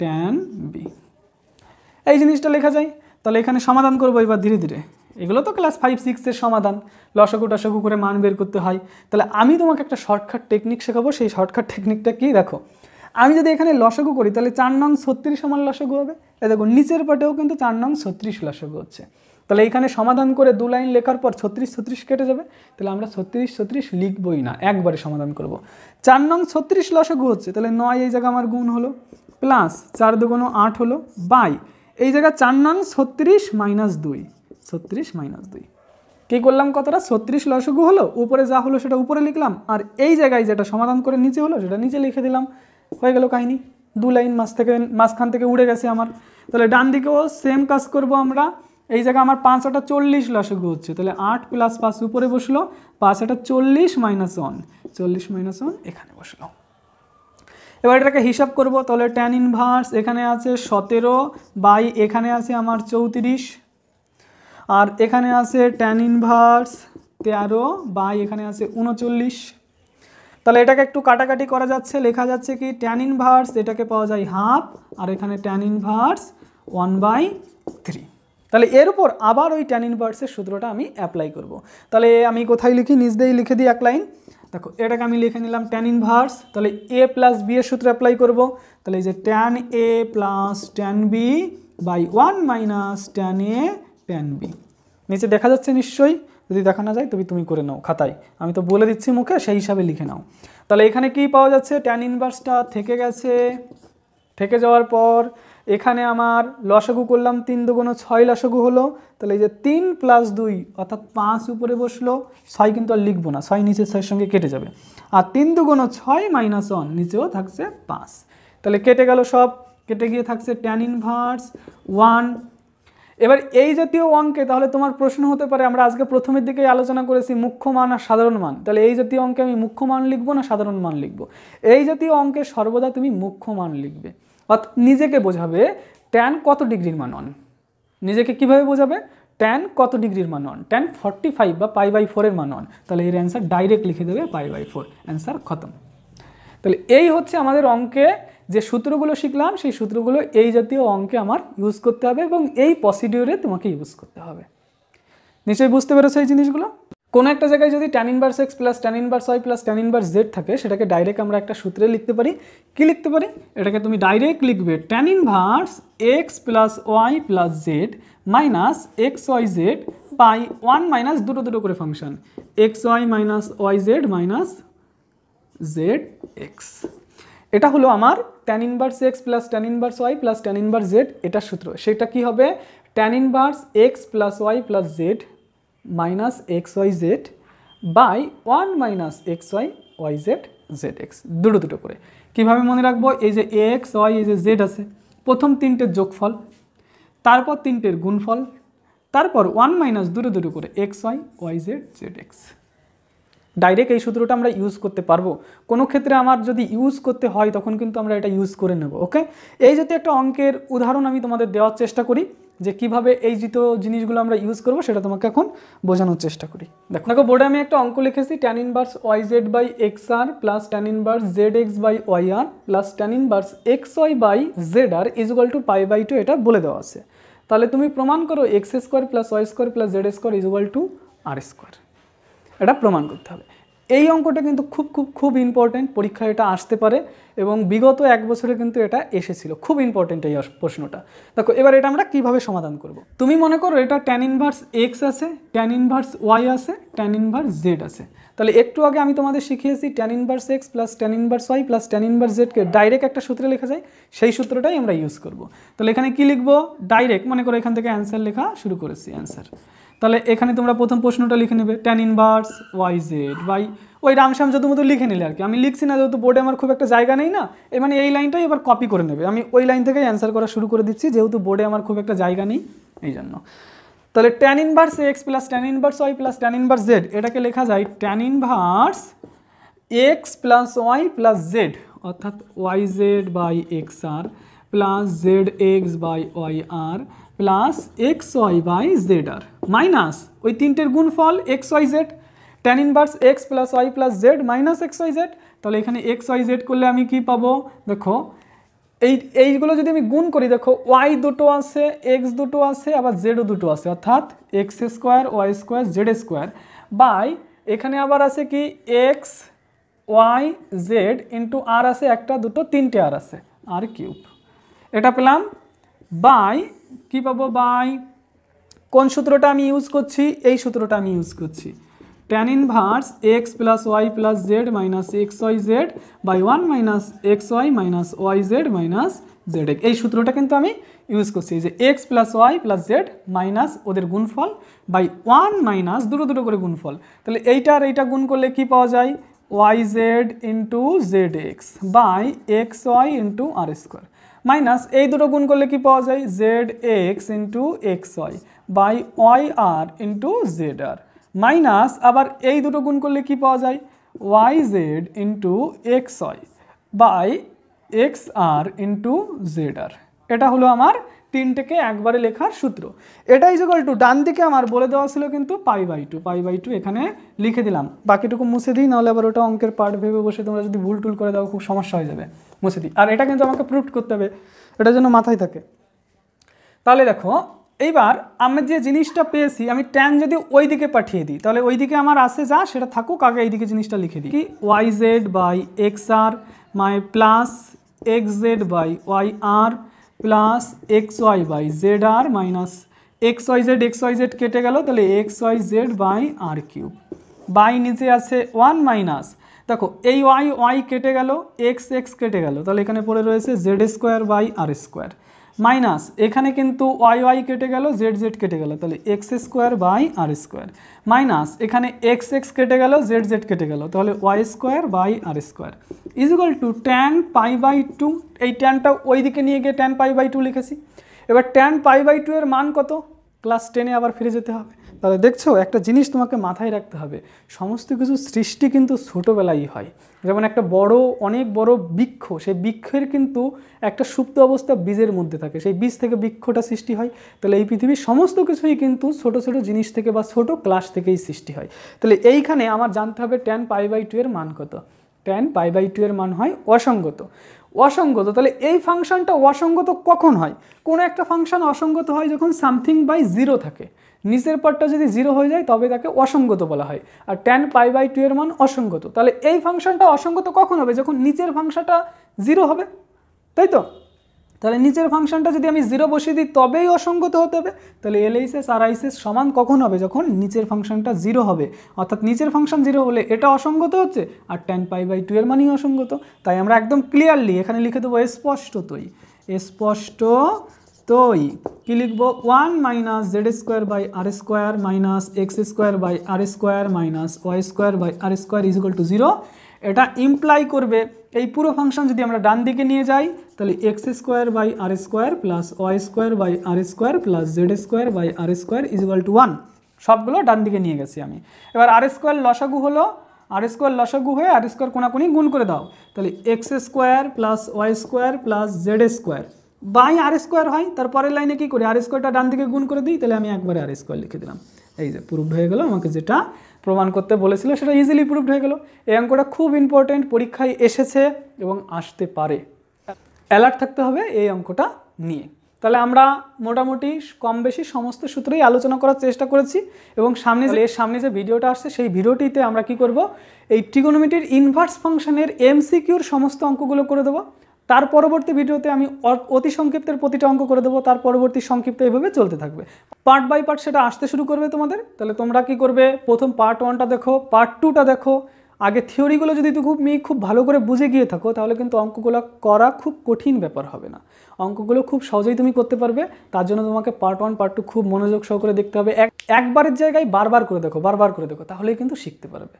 Speaker 1: tan b এই জিনিসটা লেখা যায় তাহলে এখানে সমাধান করবো এবার ধীরে ধীরে এগুলো তো ক্লাস ফাইভ সিক্সের সমাধান লসকু টসকু করে মান বের করতে হয় তাহলে আমি তোমাকে একটা শর্টকাট টেকনিক শেখাবো সেই শর্টকাট টেকনিকটা কি দেখো আমি যদি এখানে লসকু করি তাহলে চার নং ছত্রিশ সমান লসকু হবে এ দেখো নিচের পাটেও কিন্তু চার নং ছত্রিশ লসকু হচ্ছে তাহলে এখানে সমাধান করে দু লাইন লেখার পর ছত্রিশ ছত্রিশ কেটে যাবে তাহলে আমরা ছত্রিশ ছত্রিশ লিখবই না একবারে সমাধান করব। চার নং ছত্রিশ লসকু হচ্ছে তাহলে নয় এই জায়গায় আমার গুণ হলো প্লাস চার দুগুণ আট হলো বাই এই জায়গায় চার নং ছত্রিশ মাইনাস দুই ছত্রিশ মাইনাস দুই কী করলাম কতটা ছত্রিশ লসগু হলো উপরে যা হলো সেটা উপরে লিখলাম আর এই জায়গায় যেটা সমাধান করে নিচে হলো সেটা নিচে লিখে দিলাম হয়ে গেল কাহিনি দু লাইন মাছ থেকে মাঝখান থেকে উড়ে গেছে আমার তাহলে ডান দিকেও সেম কাজ করব আমরা এই জায়গায় আমার পাঁচ আটা চল্লিশ লসগু হচ্ছে তাহলে আট প্লাস পাঁচ উপরে বসলো পাঁচ আটা চল্লিশ মাইনাস ওয়ান চল্লিশ মাইনাস ওয়ান এখানে বসলো এবার এটাকে হিসাব করব তাহলে ট্যান ইনভার্স এখানে আছে সতেরো বাই এখানে আছে আমার চৌত্রিশ আর এখানে আছে ট্যান ইনভার্স তেরো বাই এখানে আছে উনচল্লিশ তাহলে এটাকে একটু কাটাকাটি করা যাচ্ছে লেখা যাচ্ছে কি ট্যান ইনভার্স এটাকে পাওয়া যায় হাফ আর এখানে tan inverse one by three তাহলে এর উপর আবার ওই ট্যান ইনভার্সের সূত্রটা আমি অ্যাপ্লাই করব। তাহলে আমি কোথায় লিখি নিজ দিয়েই লিখে দিই এক লাইন দেখো এটাকে আমি লিখে নিলাম ট্যান ইনভার্স তাহলে এ প্লাস বি এর সূত্র অ্যাপ্লাই করব তাহলে এই যে tan a plus tan b by one minus tan a b নিচে দেখা যাচ্ছে নিশ্চয়ই যদি দেখা না যায় তবে তুমি করে নাও খাতায় আমি তো বলে দিচ্ছি মুখে সেই হিসাবে লিখে নাও তাহলে এখানে কি পাওয়া যাচ্ছে ট্যান ইনভার্সটা থেকে গেছে থেকে যাওয়ার পর এখানে আমার লসাগু করলাম তিন দুগুণো ছয় লসাগু হলো তাহলে এই যে তিন প্লাস দুই অর্থাৎ পাঁচ উপরে বসলো ছয় কিন্তু আর লিখবো না ছয় নিচে ছয়ের সঙ্গে কেটে যাবে আর তিন দুগুণো ছয় মাইনাস ওয়ান নিচেও থাকছে পাঁচ তাহলে কেটে গেল সব কেটে গিয়ে থাকছে ট্যান ইনভার্স ওয়ান এবার এই জাতীয় অঙ্কে তাহলে তোমার প্রশ্ন হতে পারে আমরা আজকে প্রথমের দিকেই আলোচনা করেছি মুখ্য মান আর সাধারণ মান তাহলে এই জাতীয় অঙ্কে আমি মুখ্য মান লিখবো না সাধারণ মান লিখবো এই জাতীয় অঙ্কে সর্বদা তুমি মুখ্য মান লিখবে অর্থাৎ নিজেকে বোঝাবে ট্যান কত ডিগ্রির মান অন নিজেকে কিভাবে বোঝাবে ট্যান কত ডিগ্রির মান অন ট্যান ফর্টি ফাইভ বা পাই বাই ফোরের মান অন তাহলে এর অ্যান্সার ডাইরেক্ট লিখে দেবে পাই বাই ফোর অ্যান্সার খতম তাহলে এই হচ্ছে আমাদের অঙ্কে যে সূত্রগুলো শিখলাম সেই সূত্রগুলো এই জাতীয় অঙ্কে আমার ইউজ করতে হবে এবং এই প্রসিডিউরে তোমাকে ইউজ করতে হবে নিশ্চয়ই বুঝতে পেরেছো এই জিনিসগুলো কোনো একটা জায়গায় যদি tan inverse x plus tan inverse y plus tan inverse z থাকে সেটাকে ডাইরেক্ট আমরা একটা সূত্রে লিখতে পারি কি লিখতে পারি এটাকে তুমি ডাইরেক্ট লিখবে tan inverse x plus y plus z minus x y z by one minus দুটো দুটো করে function x y minus y z minus z x এটা হলো আমার tan inverse x plus tan inverse y plus tan inverse z এটা সূত্র সেটা কি হবে tan inverse x plus y plus z minus x y z by one minus x y y z z x দুটো দুটো করে কীভাবে মনে রাখবো এই যে এক্স ওয়াই এই যে জেড আছে প্রথম তিনটের যোগফল তারপর তিনটের গুণফল তারপর ওয়ান মাইনাস দুটো দুটো করে x y y z z x direct এই সূত্রটা আমরা ইউজ করতে পারবো কোনো ক্ষেত্রে আমার যদি ইউজ করতে হয় তখন কিন্তু আমরা এটা ইউজ করে নেব ওকে এই যদি একটা অঙ্কের উদাহরণ আমি তোমাদের দেওয়ার চেষ্টা করি যে কিভাবে এই জিত জিনিসগুলো আমরা ইউজ করব সেটা তোমাকে এখন বোঝানোর চেষ্টা করি দেখো দেখো বোর্ডে আমি একটা অঙ্ক লিখেছি tan inverse y z by x r plus tan inverse z x by y r plus tan inverse x y by z r equal to pi by two এটা বলে দেওয়া আছে তাহলে তুমি প্রমাণ করো x square plus y square plus z square equal to r square এটা প্রমাণ করতে হবে এই অঙ্কটা কিন্তু খুব খুব খুব ইম্পর্টেন্ট পরীক্ষায় এটা আসতে পারে এবং বিগত এক বছরে কিন্তু এটা এসেছিল খুব ইম্পর্টেন্ট এই প্রশ্নটা দেখো এবার এটা আমরা কিভাবে সমাধান করব। তুমি মনে করো এটা ট্যান ইনভার্স এক্স আছে ট্যান ইনভার্স ওয়াই আছে ট্যান ইনভার্স জেড আছে তাহলে একটু আগে আমি তোমাদের শিখিয়েছি tan inverse x plus tan inverse y plus tan inverse জেডকে ডাইরেক্ট একটা সূত্রে লেখা যায় সেই সূত্রটাই আমরা ইউজ করব। তাহলে এখানে কি লিখবো ডাইরেক্ট মনে করো এখান থেকে অ্যান্সার লেখা শুরু করেছি অ্যান্সার তাহলে এখানে তোমরা প্রথম প্রশ্নটা লিখে নেবে tan inverse y z by ওই রামশ্যাম যত মতো লিখে নিলে আর কি আমি লিখছি না যেহেতু বোর্ডে আমার খুব একটা জায়গা নেই না এ মানে এই লাইনটাই এবার কপি করে নেবে আমি ওই লাইন থেকেই অ্যান্সার করা শুরু করে দিচ্ছি যেহেতু বোর্ডে আমার খুব একটা জায়গা নেই এই জন্য তাহলে tan inverse x plus tan inverse y plus tan inverse z এটাকে লেখা যায় tan inverse x plus y plus z অর্থাৎ y z by x r plus z x by y r plus x y by z r minus ওই তিনটের গুণ ফল x y z tan inverse x plus y plus z minus x y z তাহলে এখানে x y Z করলে আমি কি পাবো দেখো এই এইগুলো যদি আমি গুণ করি দেখো ওয়াই দুটো আছে এক্স দুটো আছে আবার জেডও দুটো আছে অর্থাৎ x square y square z square by এখানে আবার আছে কি x y z into r আছে একটা দুটো তিনটে আর আছে আর কিউব এটা পেলাম বাই কি পাবো বাই কোন সূত্রটা আমি ইউজ করছি এই সূত্রটা আমি ইউজ করছি tan inverse x plus y plus z minus x y z by one minus x y minus y z minus z এই সূত্রটা কিন্তু আমি ইউজ করছি যে x plus y plus z minus ওদের গুণফল বাই ওয়ান মাইনাস দুটো দুটো করে গুণফল তাহলে এইটা আর এইটা গুণ করলে কি পাওয়া যায় y z into z x by x y into r square minus এই দুটো গুণ করলে কি পাওয়া যায় z x into x y by y r into z r minus আবার এই দুটো গুণ করলে কি পাওয়া যায় y z into x y by x r into z r এটা হলো আমার তিনটেকে একবারে লেখার সূত্র এটা ইজ টু ডান দিকে আমার বলে দেওয়া ছিল কিন্তু pi by two pi by two এখানে লিখে দিলাম বাকিটুকু মুছে দিই নাহলে আবার ওটা অঙ্কের পার্ট ভেবে বসে তোমরা যদি ভুল টুল করে দাও খুব সমস্যা হয়ে যাবে মুছে দিই আর এটা কিন্তু আমাকে প্রুভ করতে হবে এটা যেন মাথায় থাকে তাহলে দেখো এইবার আমি যে জিনিসটা পেয়েছি আমি ট্যান যদি ওই দিকে পাঠিয়ে দিই তাহলে ওই দিকে আমার আসে যা সেটা থাকুক আগে এইদিকে জিনিসটা লিখে দিই কি y z by x r my plus x z by y r plus x y by z r minus x y z x y z কেটে গেল তাহলে x y z by r cube by নিচে আছে one minus দেখো এই Y Y কেটে গেল x x কেটে গেল তাহলে এখানে পড়ে রয়েছে z square by r square minus এখানে কিন্তু ওয়াই ওয়াই কেটে গেল জেড জেড কেটে গেল তাহলে x square by r square minus এখানে এক্স এক্স কেটে গেল জেড জেড কেটে গেল তাহলে y square by r square is equal to tan pi by two এই ট্যানটা ওই দিকে নিয়ে গিয়ে ট্যান পাই বাই টু লিখেছি এবার ট্যান পাই বাই টু এর মান কত ক্লাস টেনে আবার ফিরে যেতে হবে তাহলে দেখছো একটা জিনিস তোমাকে মাথায় রাখতে হবে সমস্ত কিছু সৃষ্টি কিন্তু ছোটোবেলায় হয় যেমন একটা বড় অনেক বড় বৃক্ষ সেই বৃক্ষের কিন্তু একটা সুপ্ত অবস্থা বীজের মধ্যে থাকে সেই বীজ থেকে বৃক্ষটা সৃষ্টি হয় তাহলে এই পৃথিবীর সমস্ত কিছুই কিন্তু ছোট ছোট জিনিস থেকে বা ছোট ক্লাস থেকেই সৃষ্টি হয় তাহলে এইখানে আমার জানতে হবে ট্যান পাই বাই টু এর মান কত ট্যান পাই বাই টু এর মান হয় অসঙ্গত অসঙ্গত তাহলে এই ফাংশনটা অসঙ্গত কখন হয় কোনো একটা ফাংশন অসঙ্গত হয় যখন সামথিং বাই জিরো থাকে নিচের পার্টটা যদি জিরো হয়ে যায় তবে তাকে অসঙ্গত বলা হয় আর ট্যান পাই বাই টু এর মান অসঙ্গত তাহলে এই ফাংশনটা অসঙ্গত কখন হবে যখন নিচের ফাংশনটা জিরো হবে তাই তো তাহলে নিচের ফাংশনটা যদি আমি জিরো বসিয়ে দিই তবেই অসঙ্গত হতে হবে তাহলে এলএইসএস আর আইসএস সমান কখন হবে যখন নিচের ফাংশনটা জিরো হবে অর্থাৎ নিচের ফাংশন জিরো হলে এটা অসঙ্গত হচ্ছে আর টেন পাই বাই টু এর মানই অসঙ্গত তাই আমরা একদম ক্লিয়ারলি এখানে লিখে দেবো স্পষ্টতই স্পষ্ট তো কি লিখব one minus z square by r square minus x square by r square minus y square by r square is to zero এটা ইমপ্লাই করবে এই পুরো ফাংশন যদি আমরা ডান দিকে নিয়ে যাই তাহলে x square by r square plus y square by r square plus z square by r square is to one সবগুলো ডান দিকে নিয়ে গেছি আমি এবার আর স্কোয়ার লসাগু হলো আর স্কোয়ার লসাগু হয়ে আর স্কোয়ার কোনাকুনি গুণ করে দাও তাহলে x square plus y square plus z square by r square হয় তারপরের লাইনে কী করি আর স্কোয়ারটা ডান দিকে গুণ করে দিই তাহলে আমি একবারে আর স্কোয়ার লিখে দিলাম এই যে প্রুভ হয়ে গেল আমাকে যেটা প্রমাণ করতে বলেছিল সেটা ইজিলি প্রুভ হয়ে গেল এই অঙ্কটা খুব ইম্পর্ট্যান্ট পরীক্ষায় এসেছে এবং আসতে পারে অ্যালার্ট থাকতে হবে এই অঙ্কটা নিয়ে তাহলে আমরা মোটামুটি কম বেশি সমস্ত সূত্রেই আলোচনা করার চেষ্টা করেছি এবং সামনে যে সামনে যে ভিডিওটা আসছে সেই ভিডিওটিতে আমরা কি করব এই ট্রিগোনোমিটির ইনভার্স ফাংশনের এমসিকিউর সমস্ত অঙ্কগুলো করে দেবো তার পরবর্তী ভিডিওতে আমি অতি সংক্ষিপ্তের প্রতিটা অঙ্ক করে দেবো তার পরবর্তী সংক্ষিপ্ত এইভাবে চলতে থাকবে পার্ট বাই পার্ট সেটা আসতে শুরু করবে তোমাদের তাহলে তোমরা কি করবে প্রথম পার্ট ওয়ানটা দেখো পার্ট টুটা দেখো আগে থিওরিগুলো যদি তুমি খুব ভালো করে বুঝে গিয়ে থাকো তাহলে কিন্তু অঙ্কগুলো করা খুব কঠিন ব্যাপার হবে না অঙ্কগুলো খুব সহজেই তুমি করতে পারবে তার জন্য তোমাকে পার্ট ওয়ান পার্ট টু খুব মনোযোগ সহকারে দেখতে হবে এক একবারের জায়গায় বারবার করে দেখো বারবার করে দেখো তাহলেই কিন্তু শিখতে পারবে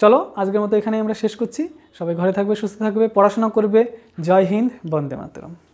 Speaker 1: চলো আজকের মতো এখানে আমরা শেষ করছি সবাই ঘরে থাকবে সুস্থ থাকবে পড়াশোনা করবে জয় হিন্দ বন্দে মাতরম